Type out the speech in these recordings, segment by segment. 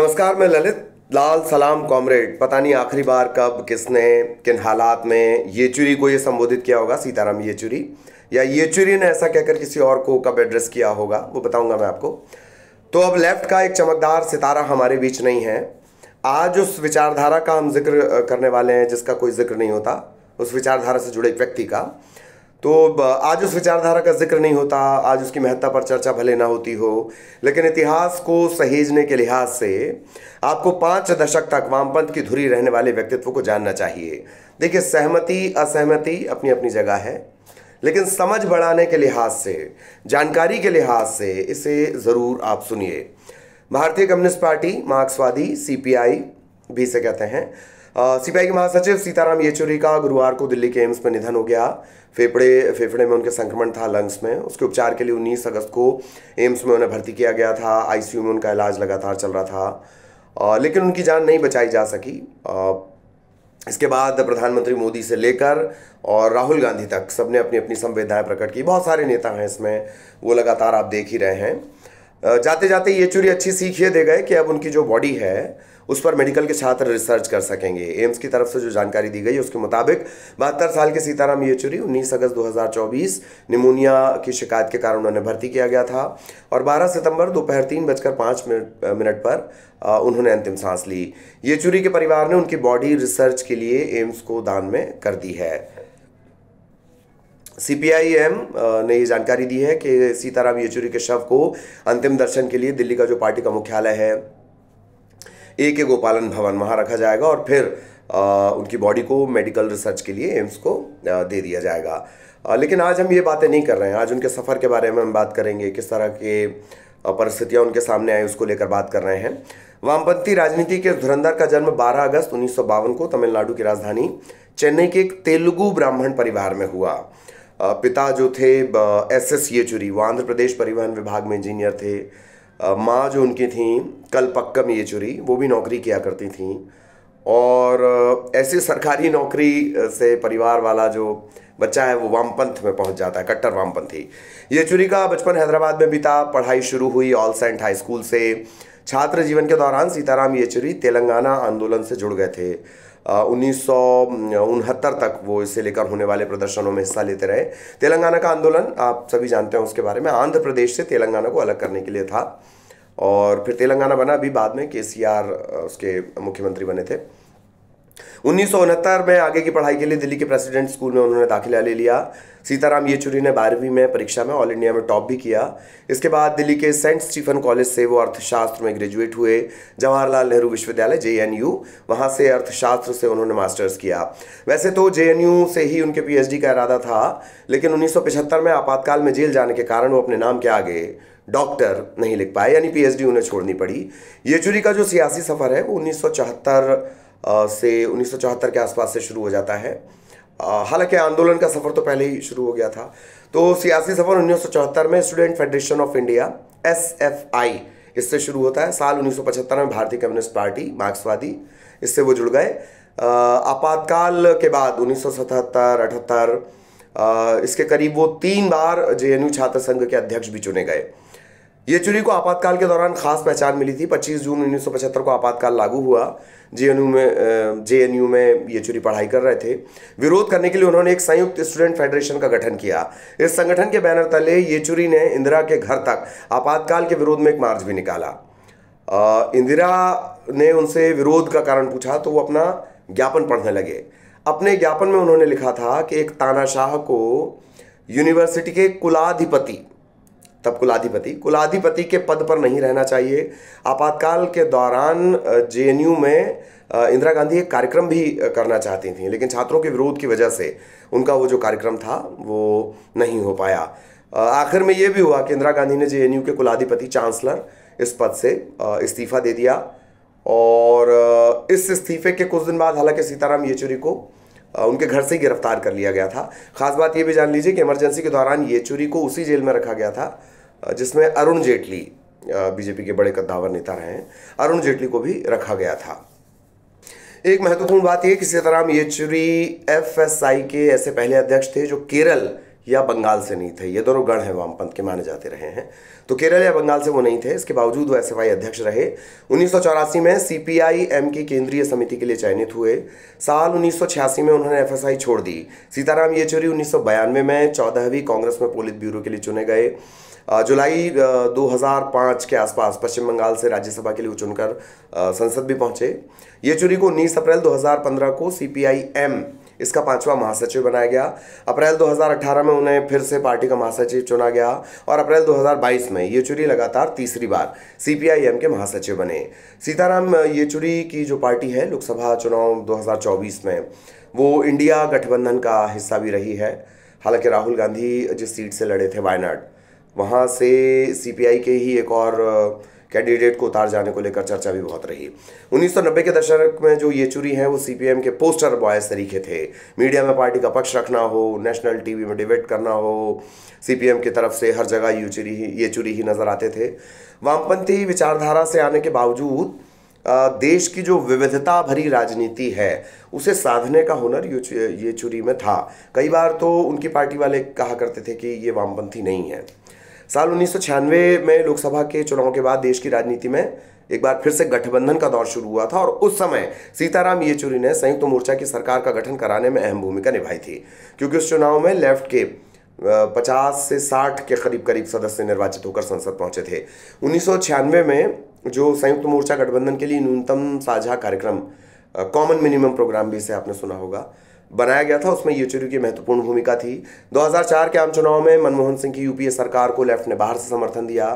नमस्कार मैं ललित लाल सलाम कॉमरेड पता नहीं आखिरी बार कब किसने किन हालात में येचुरी को ये संबोधित किया होगा सीताराम येचुरी या येचुरी ने ऐसा कहकर किसी और को कब एड्रेस किया होगा वो बताऊंगा मैं आपको तो अब लेफ्ट का एक चमकदार सितारा हमारे बीच नहीं है आज उस विचारधारा का हम जिक्र करने वाले हैं जिसका कोई जिक्र नहीं होता उस विचारधारा से जुड़े एक व्यक्ति का तो आज उस विचारधारा का जिक्र नहीं होता आज उसकी महत्ता पर चर्चा भले ना होती हो लेकिन इतिहास को सहेजने के लिहाज से आपको पाँच दशक तक वामपंथ की धुरी रहने वाले व्यक्तित्व को जानना चाहिए देखिए सहमति असहमति अपनी अपनी जगह है लेकिन समझ बढ़ाने के लिहाज से जानकारी के लिहाज से इसे ज़रूर आप सुनिए भारतीय कम्युनिस्ट पार्टी मार्क्सवादी सी भी इसे कहते हैं सीपीआई के महासचिव सीताराम येचुरी का गुरुवार को दिल्ली के एम्स में निधन हो गया फेफड़े फेफड़े में उनके संक्रमण था लंग्स में उसके उपचार के लिए 19 अगस्त को एम्स में उन्हें भर्ती किया गया था आईसीयू में उनका इलाज लगातार चल रहा था आ, लेकिन उनकी जान नहीं बचाई जा सकी आ, इसके बाद प्रधानमंत्री मोदी से लेकर और राहुल गांधी तक सबने अपनी अपनी संवेदनाएं प्रकट की बहुत सारे नेता हैं इसमें वो लगातार आप देख ही रहे हैं जाते जाते ये चुरी अच्छी सीख ये दे गए कि अब उनकी जो बॉडी है उस पर मेडिकल के छात्र रिसर्च कर सकेंगे एम्स की तरफ से जो जानकारी दी गई उसके मुताबिक बहत्तर साल के सीताराम येचुरी उन्नीस अगस्त 2024 निमोनिया की शिकायत के कारण उन्हें भर्ती किया गया था और 12 सितंबर दोपहर तीन बजकर पाँच मिनट पर उन्होंने अंतिम सांस ली येचुरी के परिवार ने उनकी बॉडी रिसर्च के लिए एम्स को दान में कर दी है सीपीआईएम ने ये जानकारी दी है कि सीताराम येचुरी के शव को अंतिम दर्शन के लिए दिल्ली का जो पार्टी का मुख्यालय है ए के गोपालन भवन वहाँ रखा जाएगा और फिर आ, उनकी बॉडी को मेडिकल रिसर्च के लिए एम्स को दे दिया जाएगा आ, लेकिन आज हम ये बातें नहीं कर रहे हैं आज उनके सफ़र के बारे में हम बात करेंगे किस तरह के परिस्थितियाँ उनके सामने आई उसको लेकर बात कर रहे हैं वामपंथी राजनीति के धुरंधर का जन्म 12 अगस्त उन्नीस को तमिलनाडु की राजधानी चेन्नई के एक तेलुगु ब्राह्मण परिवार में हुआ पिता जो थे एस एस येचुरी वो आंध्र प्रदेश परिवहन विभाग में इंजीनियर थे माँ जो उनकी थी कलपक्कम येचुरी वो भी नौकरी किया करती थी और ऐसे सरकारी नौकरी से परिवार वाला जो बच्चा है वो वामपंथ में पहुंच जाता है कट्टर वामपंथी येचुरी का बचपन हैदराबाद में था पढ़ाई शुरू हुई ऑल सेंट हाई स्कूल से छात्र जीवन के दौरान सीताराम येचुरी तेलंगाना आंदोलन से जुड़ गए थे उन्नीस तक वो इससे लेकर होने वाले प्रदर्शनों में हिस्सा लेते रहे तेलंगाना का आंदोलन आप सभी जानते हैं उसके बारे में आंध्र प्रदेश से तेलंगाना को अलग करने के लिए था और फिर तेलंगाना बना अभी बाद में के उसके मुख्यमंत्री बने थे उन्नीस में आगे की पढ़ाई के लिए दिल्ली के प्रेसिडेंट स्कूल में उन्होंने दाखिला ले लिया सीताराम येचुरी ने बारहवीं में परीक्षा में ऑल इंडिया में टॉप भी किया इसके बाद दिल्ली के सेंट स्टीफन कॉलेज से वो अर्थशास्त्र में ग्रेजुएट हुए जवाहरलाल नेहरू विश्वविद्यालय जे एन यू वहाँ से अर्थशास्त्र से उन्होंने मास्टर्स किया वैसे तो जे से ही उनके पी का इरादा था लेकिन उन्नीस में आपातकाल में जेल जाने के कारण वो अपने नाम के आगे डॉक्टर नहीं लिख पाए यानी पी उन्हें छोड़नी पड़ी येचुरी का जो सियासी सफ़र है वो उन्नीस से 1974 के आसपास से शुरू हो जाता है हालांकि आंदोलन का सफ़र तो पहले ही शुरू हो गया था तो सियासी सफ़र 1974 में student federation of India S F I इससे शुरू होता है साल 1975 में भारतीय कम्युनिस्ट पार्टी मार्क्सवादी इससे वो जुड़ गए आपातकाल के बाद 1977 अठहत्तर इसके करीब वो तीन बार जे छात्र संघ के अध्यक्ष भी चुने गए येचुरी को आपातकाल के दौरान खास पहचान मिली थी 25 जून 1975 को आपातकाल लागू हुआ जेएनयू में जेएनयू में येचुरी पढ़ाई कर रहे थे विरोध करने के लिए उन्होंने एक संयुक्त स्टूडेंट फेडरेशन का गठन किया इस संगठन के बैनर तले येचुरी ने इंदिरा के घर तक आपातकाल के विरोध में एक मार्च भी निकाला इंदिरा ने उनसे विरोध का कारण पूछा तो वो अपना ज्ञापन पढ़ने लगे अपने ज्ञापन में उन्होंने लिखा था कि एक तानाशाह को यूनिवर्सिटी के कुलाधिपति तब कुलाधिपति कुलाधिपति के पद पर नहीं रहना चाहिए आपातकाल के दौरान जे में इंदिरा गांधी एक कार्यक्रम भी करना चाहती थी लेकिन छात्रों के विरोध की वजह से उनका वो जो कार्यक्रम था वो नहीं हो पाया आखिर में ये भी हुआ कि इंदिरा गांधी ने जे के कुलाधिपति चांसलर इस पद से इस्तीफा दे दिया और इस इस्तीफे के कुछ दिन बाद हालांकि सीताराम येचुरी को उनके घर से ही गिरफ्तार कर लिया गया था खास बात ये भी जान लीजिए कि इमरजेंसी के दौरान येचुरी को उसी जेल में रखा गया था जिसमें अरुण जेटली बीजेपी के बड़े कद्दावर नेता रहे हैं अरुण जेटली को भी रखा गया था एक महत्वपूर्ण बात यह कि सीताराम येचुरी एफ के ऐसे पहले अध्यक्ष थे जो केरल या बंगाल से नहीं थे ये दोनों गण हैं वामपंथ के माने जाते रहे हैं तो केरल या बंगाल से वो नहीं थे इसके बावजूद वो एस अध्यक्ष रहे उन्नीस में एम की केंद्रीय समिति के लिए चयनित हुए साल उन्नीस में उन्होंने एफ छोड़ दी सीताराम येचुरी उन्नीस में चौदहवीं कांग्रेस में पोलित ब्यूरो के लिए चुने गए जुलाई 2005 के आसपास पश्चिम बंगाल से राज्यसभा के लिए चुनकर संसद भी पहुंचे येचुरी को 19 अप्रैल 2015 को सीपीआईएम इसका पांचवा महासचिव बनाया गया अप्रैल 2018 में उन्हें फिर से पार्टी का महासचिव चुना गया और अप्रैल 2022 में येचुरी लगातार तीसरी बार सीपीआईएम के महासचिव बने सीताराम येचुरी की जो पार्टी है लोकसभा चुनाव 2024 में वो इंडिया गठबंधन का हिस्सा भी रही है हालांकि राहुल गांधी जिस सीट से लड़े थे वायनाड वहाँ से सीपीआई के ही एक और कैंडिडेट को उतार जाने को लेकर चर्चा भी बहुत रही 1990 के दशक में जो ये चुरी हैं वो सीपीएम के पोस्टर बॉयज तरीके थे मीडिया में पार्टी का पक्ष रखना हो नेशनल टीवी में डिबेट करना हो सीपीएम की तरफ से हर जगह ये चुरी ही ये चुरी ही नज़र आते थे वामपंथी विचारधारा से आने के बावजूद देश की जो विविधता भरी राजनीति है उसे साधने का हुनर येचुरी में था कई बार तो उनकी पार्टी वाले कहा करते थे कि ये वामपंथी नहीं है साल उन्नीस में लोकसभा के चुनाव के बाद देश की राजनीति में एक बार फिर से गठबंधन का दौर शुरू हुआ था और उस समय सीताराम येचुरी ने संयुक्त मोर्चा की सरकार का गठन कराने में अहम भूमिका निभाई थी क्योंकि उस चुनाव में लेफ्ट के पचास से साठ के करीब करीब सदस्य निर्वाचित होकर संसद पहुंचे थे उन्नीस में जो संयुक्त मोर्चा गठबंधन के लिए न्यूनतम साझा कार्यक्रम कॉमन मिनिमम प्रोग्राम भी इसे आपने सुना होगा बनाया गया था उसमें येचुरी की महत्वपूर्ण भूमिका थी 2004 के आम चुनाव में मनमोहन सिंह की यूपीए सरकार को लेफ्ट ने बाहर से समर्थन दिया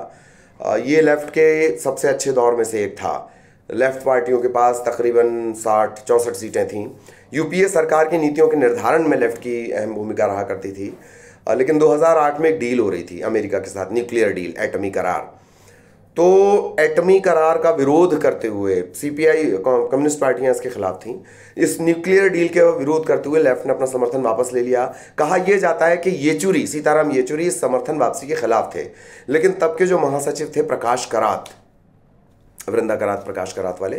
ये लेफ्ट के सबसे अच्छे दौर में से एक था लेफ्ट पार्टियों के पास तकरीबन साठ चौंसठ सीटें थीं यूपीए सरकार की नीतियों के निर्धारण में लेफ्ट की अहम भूमिका रहा करती थी लेकिन 2008 में एक डील हो रही थी अमेरिका के साथ न्यूक्लियर डील एटमी करार तो एटमी करार का विरोध करते हुए सीपीआई कम्युनिस्ट पार्टियां इसके खिलाफ थीं इस न्यूक्लियर डील के विरोध करते हुए लेफ्ट ने अपना समर्थन वापस ले लिया कहा यह जाता है कि येचुरी सीताराम येचुरी इस समर्थन वापसी के खिलाफ थे लेकिन तब के जो महासचिव थे प्रकाश करात वृंदा करात प्रकाश करात वाले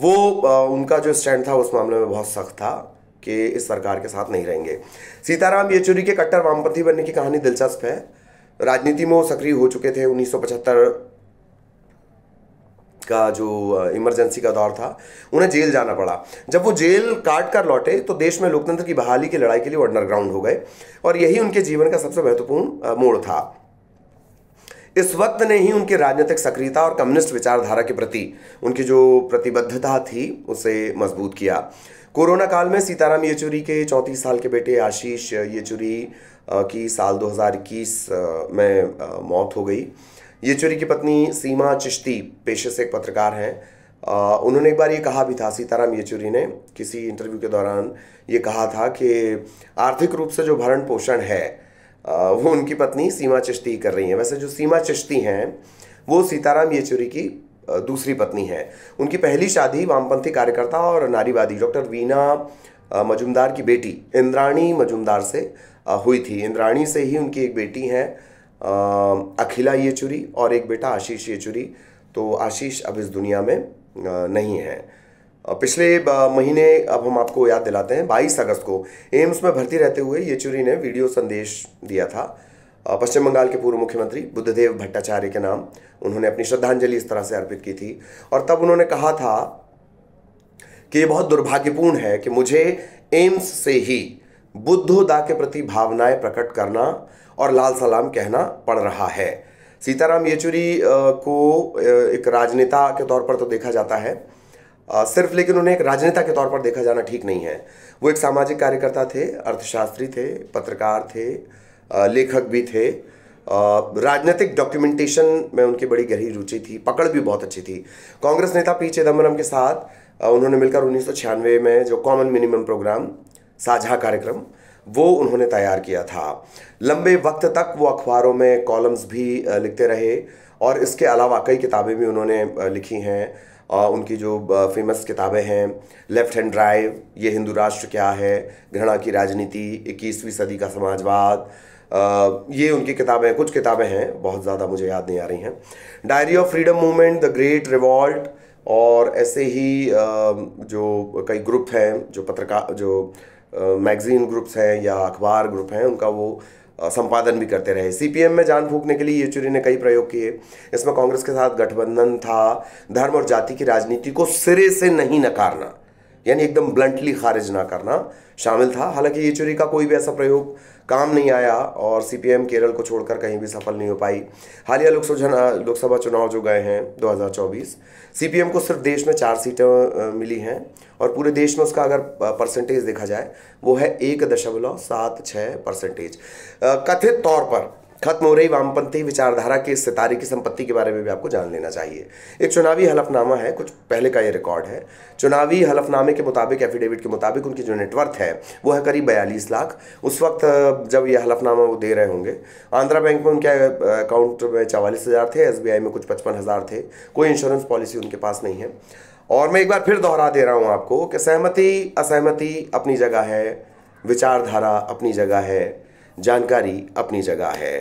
वो आ, उनका जो स्टैंड था उस मामले में बहुत सख्त था कि इस सरकार के साथ नहीं रहेंगे सीताराम येचुरी के कट्टर वामपंथी बनने की कहानी दिलचस्प है राजनीति में वो सक्रिय हो चुके थे का जो इमरजेंसी का दौर था उन्हें जेल जाना पड़ा जब वो जेल काट कर लौटे तो देश में लोकतंत्र की बहाली की लड़ाई के लिए अंडरग्राउंड हो गए और यही उनके जीवन का सबसे महत्वपूर्ण मोड़ था इस वक्त ने ही उनके राजनीतिक सक्रियता और कम्युनिस्ट विचारधारा के प्रति उनकी जो प्रतिबद्धता थी उसे मजबूत किया कोरोना काल में सीताराम येचुरी के चौंतीस साल के बेटे आशीष येचुरी की साल 2021 में मौत हो गई येचुरी की पत्नी सीमा चिश्ती पेशे से एक पत्रकार हैं उन्होंने एक बार ये कहा भी था सीताराम येचुरी ने किसी इंटरव्यू के दौरान ये कहा था कि आर्थिक रूप से जो भरण पोषण है वो उनकी पत्नी सीमा चिश्ती कर रही हैं वैसे जो सीमा चिश्ती हैं वो सीताराम येचुरी की दूसरी पत्नी है उनकी पहली शादी वामपंथी कार्यकर्ता और नारीवादी डॉक्टर वीना मजुमदार की बेटी इंद्राणी मजुमदार से हुई थी इंद्राणी से ही उनकी एक बेटी है अखिला येचुरी और एक बेटा आशीष येचुरी तो आशीष अब इस दुनिया में नहीं है पिछले महीने अब हम आपको याद दिलाते हैं बाईस अगस्त को एम्स में भर्ती रहते हुए येचुरी ने वीडियो संदेश दिया था पश्चिम बंगाल के पूर्व मुख्यमंत्री बुद्धदेव भट्टाचार्य के नाम उन्होंने अपनी श्रद्धांजलि इस तरह से अर्पित की थी और तब उन्होंने कहा था कि ये बहुत दुर्भाग्यपूर्ण है कि मुझे एम्स से ही बुद्धोदा के प्रति भावनाएं प्रकट करना और लाल सलाम कहना पड़ रहा है सीताराम येचुरी को एक राजनेता के तौर पर तो देखा जाता है सिर्फ लेकिन उन्हें एक राजनेता के तौर पर देखा जाना ठीक नहीं है वो एक सामाजिक कार्यकर्ता थे अर्थशास्त्री थे पत्रकार थे लेखक भी थे राजनीतिक डॉक्यूमेंटेशन में उनकी बड़ी गहरी रुचि थी पकड़ भी बहुत अच्छी थी कांग्रेस नेता पी चिदम्बरम के साथ उन्होंने मिलकर उन्नीस में जो कॉमन मिनिमम प्रोग्राम साझा कार्यक्रम वो उन्होंने तैयार किया था लंबे वक्त तक वो अखबारों में कॉलम्स भी लिखते रहे और इसके अलावा कई किताबें भी उन्होंने लिखी हैं उनकी जो फेमस किताबें हैं लेफ्ट हैंड ड्राइव ये हिंदू राष्ट्र क्या है घृणा की राजनीति इक्कीसवीं सदी का समाजवाद ये उनकी किताबें कुछ किताबें हैं बहुत ज़्यादा मुझे याद नहीं आ रही हैं diary of freedom movement the great revolt और ऐसे ही जो कई ग्रुप हैं जो पत्रकार जो मैगज़ीन ग्रुप्स हैं या अखबार ग्रुप हैं उनका वो संपादन भी करते रहे सीपीएम में जान फूकने के लिए येचुरी ने कई प्रयोग किए इसमें कांग्रेस के साथ गठबंधन था धर्म और जाति की राजनीति को सिरे से नहीं नकारना यानी एकदम ब्लंटली खारिज ना करना शामिल था हालांकि चोरी का कोई भी ऐसा प्रयोग काम नहीं आया और सीपीएम केरल को छोड़कर कहीं भी सफल नहीं हो पाई हालिया लोकसभा लोकसभा चुनाव जो गए हैं 2024 सीपीएम को सिर्फ देश में चार सीटें मिली हैं और पूरे देश में उसका अगर परसेंटेज देखा जाए वो है एक दशमलव सात छः परसेंटेज कथित तौर पर खत्म हो रही वामपंथी विचारधारा के इस सितारे की संपत्ति के बारे में भी आपको जान लेना चाहिए एक चुनावी हलफनामा है कुछ पहले का ये रिकॉर्ड है चुनावी हलफनामे के मुताबिक एफिडेविट के मुताबिक उनकी जो नेटवर्थ है वो है करीब बयालीस लाख उस वक्त जब ये हलफनामा वो दे रहे होंगे आंध्रा बैंक में उनके अकाउंट में चवालीस हज़ार थे एस में कुछ पचपन हज़ार थे कोई इंश्योरेंस पॉलिसी उनके पास नहीं है और मैं एक बार फिर दोहरा दे रहा हूँ आपको कि सहमति असहमति अपनी जगह है विचारधारा अपनी जगह है जानकारी अपनी जगह है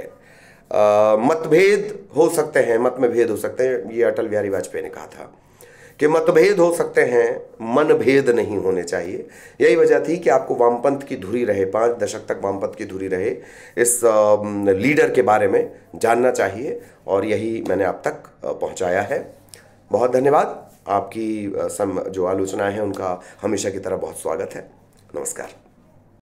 मतभेद हो सकते हैं मत में भेद हो सकते हैं ये अटल बिहारी वाजपेयी ने कहा था कि मतभेद हो सकते हैं मन भेद नहीं होने चाहिए यही वजह थी कि आपको वामपंथ की धुरी रहे पाँच दशक तक वामपंथ की धुरी रहे इस लीडर के बारे में जानना चाहिए और यही मैंने आप तक पहुंचाया है बहुत धन्यवाद आपकी सम जो आलोचनाएं हैं उनका हमेशा की तरह बहुत स्वागत है नमस्कार